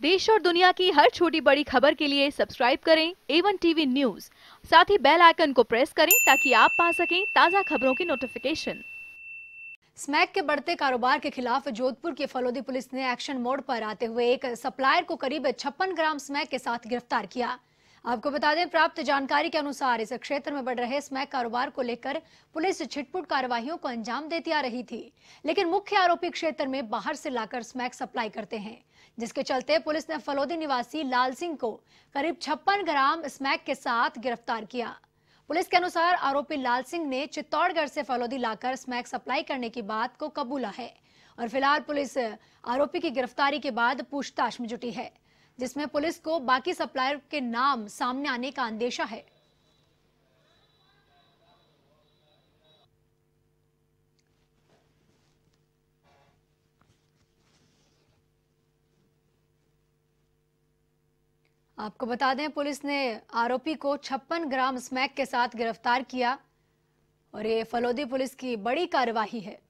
देश और दुनिया की हर छोटी बड़ी खबर के लिए सब्सक्राइब करें एवन टीवी न्यूज साथ ही बेल आइकन को प्रेस करें ताकि आप पा सकें ताज़ा खबरों की नोटिफिकेशन स्मैक के बढ़ते कारोबार के खिलाफ जोधपुर की फलोदी पुलिस ने एक्शन मोड पर आते हुए एक सप्लायर को करीब छप्पन ग्राम स्मैक के साथ गिरफ्तार किया आपको बता दें प्राप्त जानकारी के अनुसार इस क्षेत्र में बढ़ रहे स्मैक कारोबार को लेकर पुलिस छिटपुट कार्यवाही को अंजाम देती आ रही थी लेकिन मुख्य आरोपी क्षेत्र में बाहर से लाकर स्मैक सप्लाई करते हैं जिसके चलते पुलिस ने फलोदी निवासी लाल सिंह को करीब छप्पन ग्राम स्मैक के साथ गिरफ्तार किया पुलिस के अनुसार आरोपी लाल सिंह ने चित्तौड़गढ़ से फलोदी लाकर स्मैक सप्लाई करने की बात को कबूला है और फिलहाल पुलिस आरोपी की गिरफ्तारी के बाद पूछताछ में जुटी है जिसमें पुलिस को बाकी सप्लायर के नाम सामने आने का अंदेशा है आपको बता दें पुलिस ने आरोपी को 56 ग्राम स्मैक के साथ गिरफ्तार किया और ये फलोदी पुलिस की बड़ी कार्रवाई है